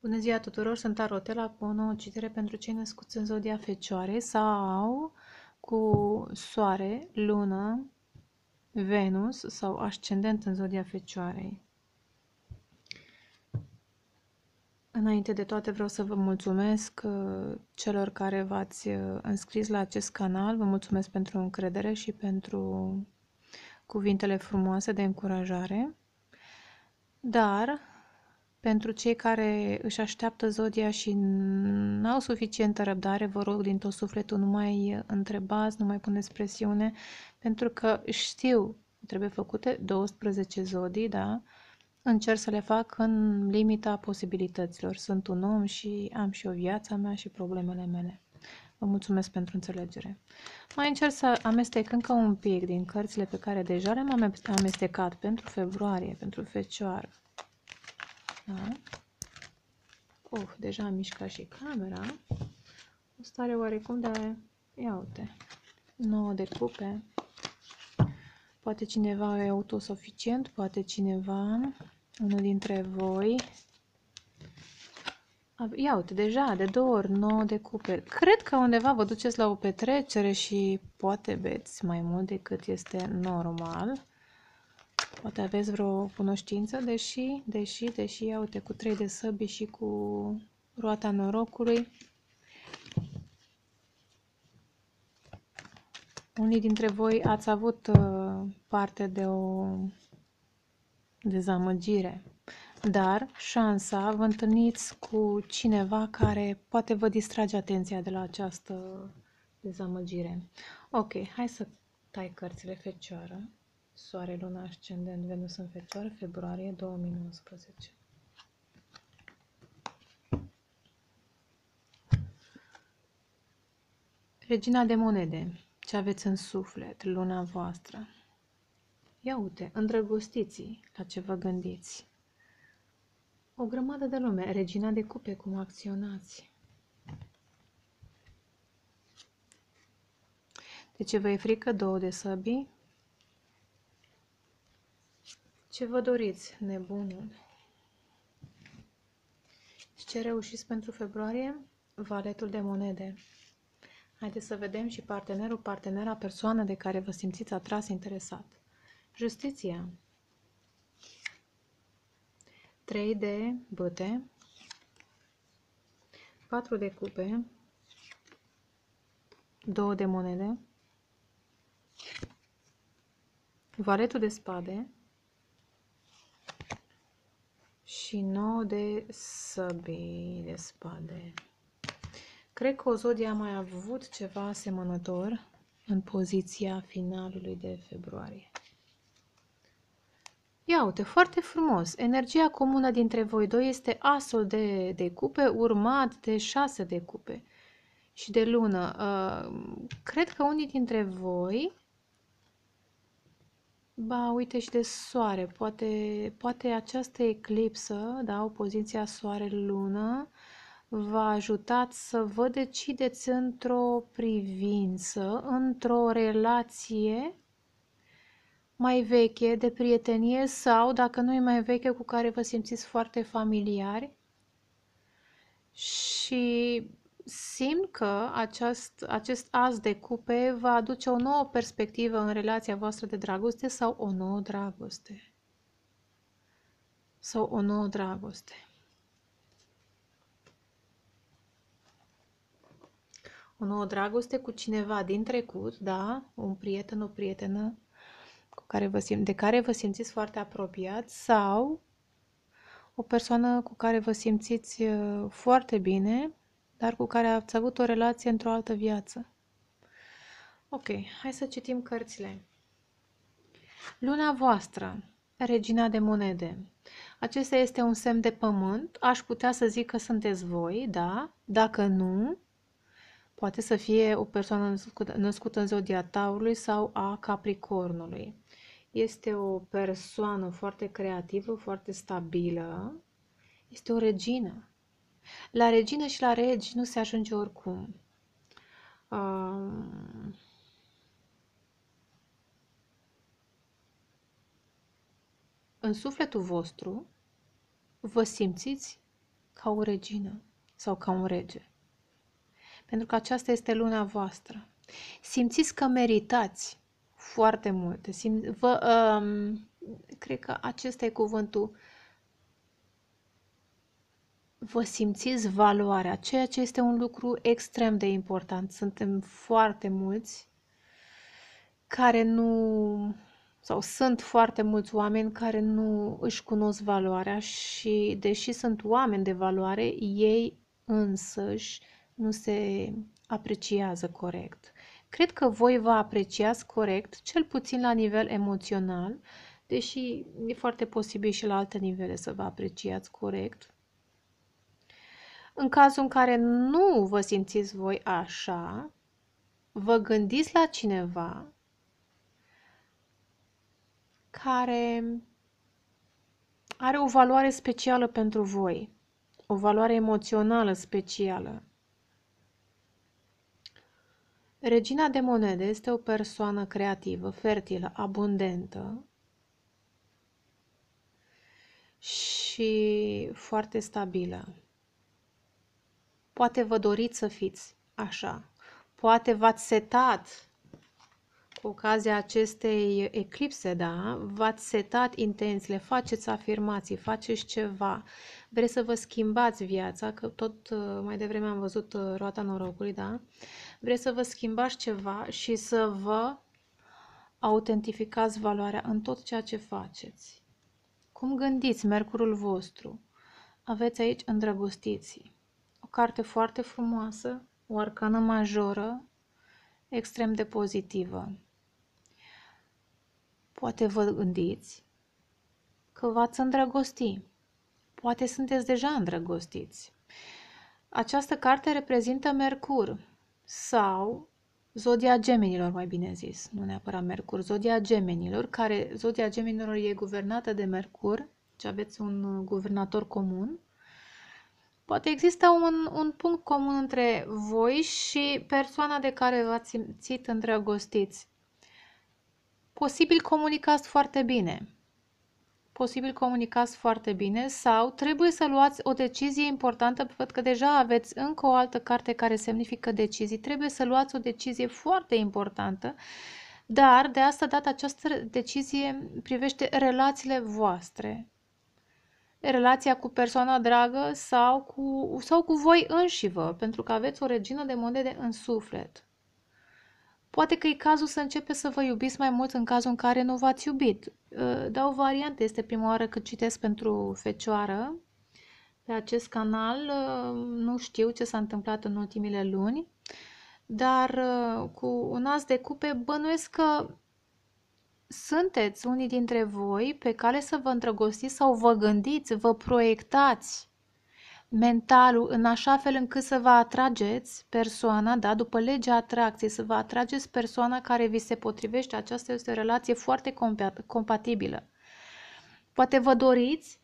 Bună ziua tuturor, sunt Arotela cu o nouă citere pentru cei născuți în zodia Fecioare sau cu Soare, Lună, Venus sau Ascendent în zodia Fecioarei. Înainte de toate vreau să vă mulțumesc uh, celor care v-ați uh, înscris la acest canal, vă mulțumesc pentru încredere și pentru cuvintele frumoase de încurajare, dar pentru cei care își așteaptă zodia și n-au suficientă răbdare, vă rog din tot sufletul, nu mai întrebați, nu mai puneți presiune, pentru că știu, trebuie făcute 12 zodii, da? Încerc să le fac în limita posibilităților. Sunt un om și am și o viața mea și problemele mele. Vă mulțumesc pentru înțelegere. Mai încerc să amestec încă un pic din cărțile pe care deja le-am amestecat pentru februarie, pentru fecioară. Așa. Da. Uf, uh, deja am mișcat și camera. O stare oarecum, de, ia uite. 9 de cupe. Poate cineva e autosuficient, poate cineva, unul dintre voi. Ia uite, deja de două ori nouă de cupe. Cred că undeva vă duceți la o petrecere și poate beți mai mult decât este normal. Poate aveți vreo cunoștință, deși, deși, deși, ia uite, cu trei de săbi și cu roata norocului. Unii dintre voi ați avut uh, parte de o dezamăgire, dar șansa vă întâlniți cu cineva care poate vă distrage atenția de la această dezamăgire. Ok, hai să tai cărțile fecioară. Soare, Luna, Ascendent, Venus în Fecioară, februarie 2019. Regina de monede, ce aveți în suflet, luna voastră. Ia uite, îndrăgostiți la ce vă gândiți. O grămadă de lume, regina de cupe, cum acționați. De ce vă e frică două de săbii? Ce vă doriți, nebunul? Și ce reușiți pentru februarie? Valetul de monede. Haideți să vedem și partenerul, partenera, persoană de care vă simțiți atras, interesat. Justiția. 3 de băte, 4 de cupe, 2 de monede, valetul de spade, și 9 de săbii de spade. Cred că o zodie a mai avut ceva asemănător în poziția finalului de februarie. Ia uite, foarte frumos. Energia comună dintre voi doi este asul de, de cupe urmat de șase de cupe și de lună. Uh, cred că unii dintre voi Ba, uite și de soare. Poate, poate această eclipsă, da, opoziția soare-lună, v-a ajutat să vă decideți într-o privință, într-o relație mai veche, de prietenie sau, dacă nu e mai veche, cu care vă simțiți foarte familiari și simt că acest, acest as de cupe va aduce o nouă perspectivă în relația voastră de dragoste sau o nouă dragoste. Sau o nouă dragoste. O nouă dragoste cu cineva din trecut, da? Un prieten, o prietenă cu care vă simt, de care vă simțiți foarte apropiat sau o persoană cu care vă simțiți uh, foarte bine dar cu care ați avut o relație într-o altă viață. Ok, hai să citim cărțile. Luna voastră, Regina de monede. Acesta este un semn de pământ. Aș putea să zic că sunteți voi, da? Dacă nu, poate să fie o persoană născută, născută în zodia Taurului sau a Capricornului. Este o persoană foarte creativă, foarte stabilă. Este o regină. La regină și la regi nu se ajunge oricum. Um... În sufletul vostru vă simțiți ca o regină sau ca un rege. Pentru că aceasta este luna voastră. Simțiți că meritați foarte multe. Simți, vă, um, cred că acesta e cuvântul vă simțiți valoarea, ceea ce este un lucru extrem de important. Suntem foarte mulți care nu sau sunt foarte mulți oameni care nu își cunosc valoarea și deși sunt oameni de valoare, ei însăși nu se apreciază corect. Cred că voi vă apreciați corect, cel puțin la nivel emoțional, deși e foarte posibil și la alte nivele să vă apreciați corect, în cazul în care nu vă simțiți voi așa, vă gândiți la cineva care are o valoare specială pentru voi, o valoare emoțională specială. Regina de monede este o persoană creativă, fertilă, abundentă și foarte stabilă. Poate vă doriți să fiți așa. Poate v-ați setat cu ocazia acestei eclipse, da, v-ați setat intențiile, faceți afirmații, faceți ceva, vreți să vă schimbați viața, că tot uh, mai devreme am văzut uh, roata norocului, da, vreți să vă schimbați ceva și să vă autentificați valoarea în tot ceea ce faceți. Cum gândiți mercurul vostru? Aveți aici îndrăgostiții carte foarte frumoasă, o arcană majoră, extrem de pozitivă. Poate vă gândiți că v-ați îndrăgosti. Poate sunteți deja îndrăgostiți. Această carte reprezintă Mercur sau zodia gemenilor, mai bine zis, nu neapărat Mercur, zodia gemenilor, care zodia gemenilor e guvernată de Mercur, deci aveți un guvernator comun, Poate există un, un punct comun între voi și persoana de care v-ați simțit îndrăgostiți. Posibil comunicați foarte bine. Posibil comunicați foarte bine sau trebuie să luați o decizie importantă. pentru că deja aveți încă o altă carte care semnifică decizii. Trebuie să luați o decizie foarte importantă, dar de asta dată această decizie privește relațiile voastre relația cu persoana dragă sau cu, sau cu voi înșivă, pentru că aveți o regină de monede în suflet. Poate că e cazul să începeți să vă iubiți mai mult în cazul în care nu v-ați iubit. Uh, dau variante, este prima oară cât citesc pentru fecioară pe acest canal. Uh, nu știu ce s-a întâmplat în ultimile luni, dar uh, cu un as de cupe bănuiesc că sunteți unii dintre voi pe cale să vă îndrăgostiți sau vă gândiți, vă proiectați mentalul în așa fel încât să vă atrageți persoana, da, după legea atracției, să vă atrageți persoana care vi se potrivește. Aceasta este o relație foarte compatibilă. Poate vă doriți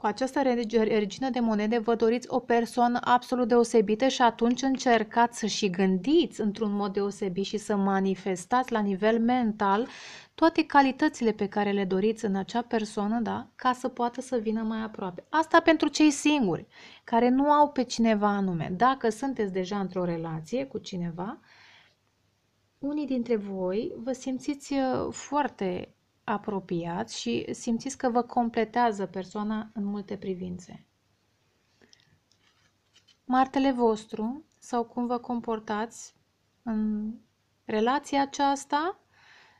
cu această regină de monede vă doriți o persoană absolut deosebită și atunci încercați să și gândiți într-un mod deosebit și să manifestați la nivel mental toate calitățile pe care le doriți în acea persoană, da, ca să poată să vină mai aproape. Asta pentru cei singuri, care nu au pe cineva anume. Dacă sunteți deja într-o relație cu cineva, unii dintre voi vă simțiți uh, foarte apropiați și simțiți că vă completează persoana în multe privințe. Martele vostru sau cum vă comportați în relația aceasta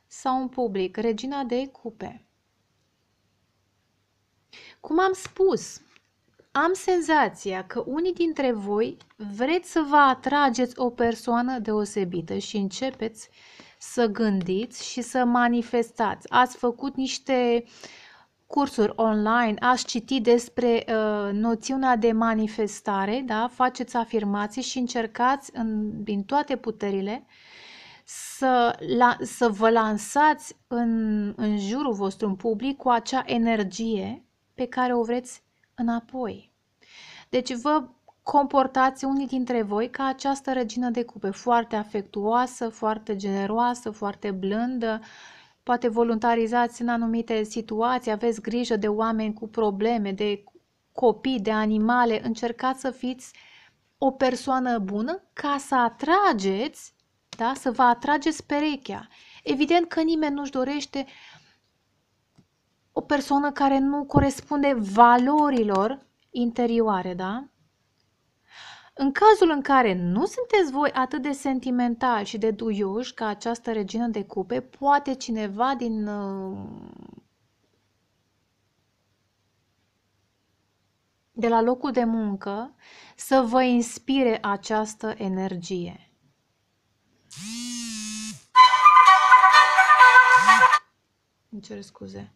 sau în public, regina de cupe. Cum am spus, am senzația că unii dintre voi vreți să vă atrageți o persoană deosebită și începeți să gândiți și să manifestați. Ați făcut niște cursuri online, ați citit despre uh, noțiunea de manifestare, da? faceți afirmații și încercați în, din toate puterile să, la, să vă lansați în, în jurul vostru, în public, cu acea energie pe care o vreți înapoi. Deci vă comportați unii dintre voi ca această regină de cupe, foarte afectuoasă, foarte generoasă, foarte blândă, poate voluntarizați în anumite situații, aveți grijă de oameni cu probleme, de copii, de animale, încercați să fiți o persoană bună ca să atrageți, da, să vă atrageți perechea. Evident că nimeni nu-și dorește o persoană care nu corespunde valorilor interioare, da? În cazul în care nu sunteți voi atât de sentimental și de duioși ca această regină de cupe, poate cineva din uh, de la locul de muncă să vă inspire această energie. Îmi cer scuze.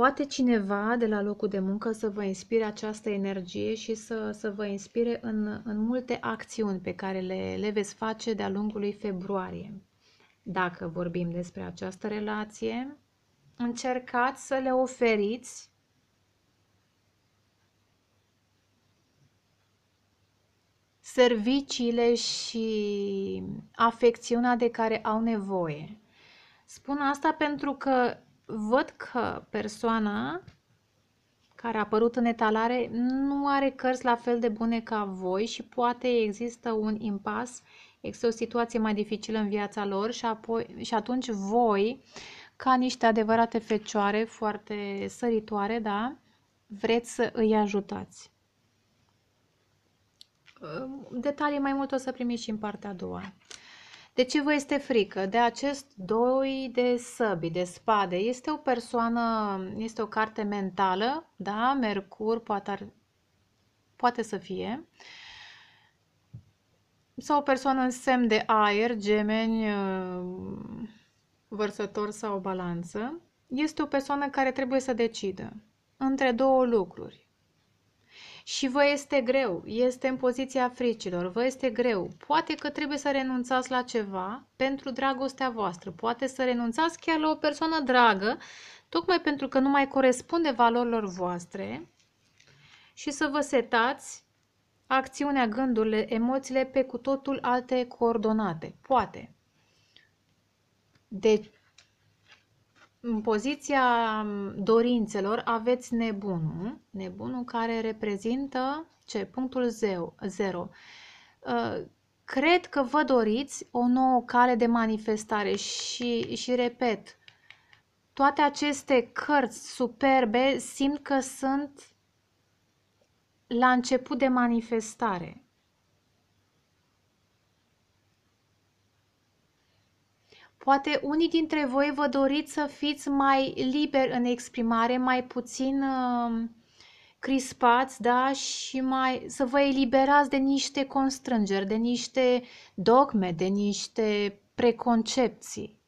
Poate cineva de la locul de muncă să vă inspire această energie și să, să vă inspire în, în multe acțiuni pe care le, le veți face de-a lungul lui februarie. Dacă vorbim despre această relație, încercați să le oferiți serviciile și afecțiunea de care au nevoie. Spun asta pentru că văd că persoana care a apărut în etalare nu are cărți la fel de bune ca voi și poate există un impas, există o situație mai dificilă în viața lor și, apoi, și atunci voi, ca niște adevărate fecioare foarte săritoare, da, vreți să îi ajutați. Detalii mai mult o să primiți și în partea a doua. De ce vă este frică? De acest doi de săbi, de spade. Este o persoană, este o carte mentală, da? Mercur poate, ar, poate să fie. Sau o persoană în semn de aer, gemeni, uh, vărsător sau balanță. Este o persoană care trebuie să decidă între două lucruri. Și vă este greu, este în poziția fricilor, vă este greu. Poate că trebuie să renunțați la ceva pentru dragostea voastră, poate să renunțați chiar la o persoană dragă, tocmai pentru că nu mai corespunde valorilor voastre și să vă setați acțiunea, gândurile, emoțiile pe cu totul alte coordonate. Poate. Deci, în poziția mm, dorințelor aveți nebunul, nebunul care reprezintă ce? Punctul 0. Ă, cred că vă doriți o nouă cale de manifestare și, și repet, toate aceste cărți superbe simt că sunt la început de manifestare. Poate unii dintre voi vă doriți să fiți mai liberi în exprimare, mai puțin uh, crispați, da, și mai să vă eliberați de niște constrângeri, de niște dogme, de niște preconcepții.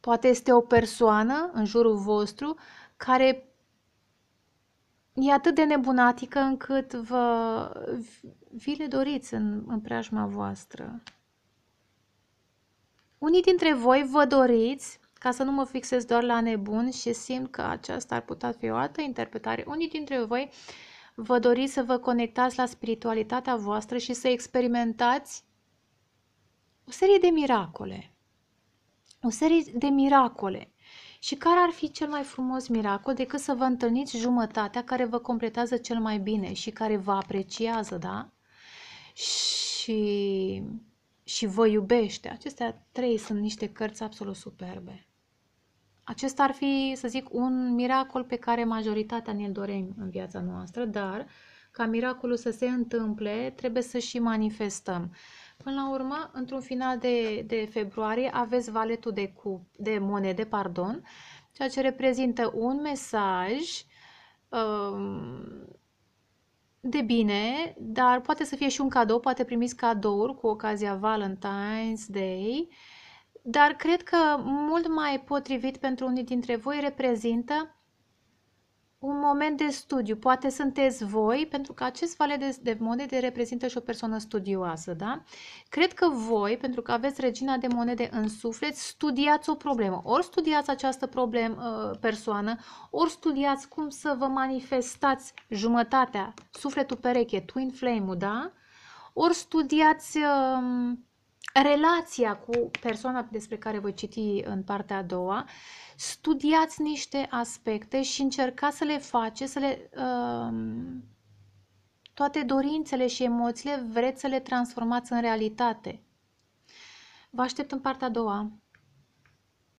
Poate este o persoană în jurul vostru care e atât de nebunatică încât vă, vi le doriți în, în preajma voastră. Unii dintre voi vă doriți, ca să nu mă fixez doar la nebun și simt că aceasta ar putea fi o altă interpretare, unii dintre voi vă doriți să vă conectați la spiritualitatea voastră și să experimentați o serie de miracole. O serie de miracole. Și care ar fi cel mai frumos miracol decât să vă întâlniți jumătatea care vă completează cel mai bine și care vă apreciază, da? Și și vă iubește. Acestea trei sunt niște cărți absolut superbe. Acesta ar fi, să zic, un miracol pe care majoritatea ne-l dorim în viața noastră, dar ca miracolul să se întâmple, trebuie să și manifestăm. Până la urmă, într-un final de, de februarie, aveți valetul de, cup, de monede, pardon, ceea ce reprezintă un mesaj um, de bine, dar poate să fie și un cadou, poate primiți cadouri cu ocazia Valentine's Day, dar cred că mult mai potrivit pentru unii dintre voi reprezintă un moment de studiu. Poate sunteți voi, pentru că acest valet de, de monede reprezintă și o persoană studioasă, da? Cred că voi, pentru că aveți regina de monede în suflet, studiați o problemă. Ori studiați această problem, uh, persoană, ori studiați cum să vă manifestați jumătatea, sufletul pereche, twin flame-ul, da? Ori studiați um, relația cu persoana despre care voi citi în partea a doua studiați niște aspecte și încercați să le faceți, să le, uh, toate dorințele și emoțiile vreți să le transformați în realitate. Vă aștept în partea a doua.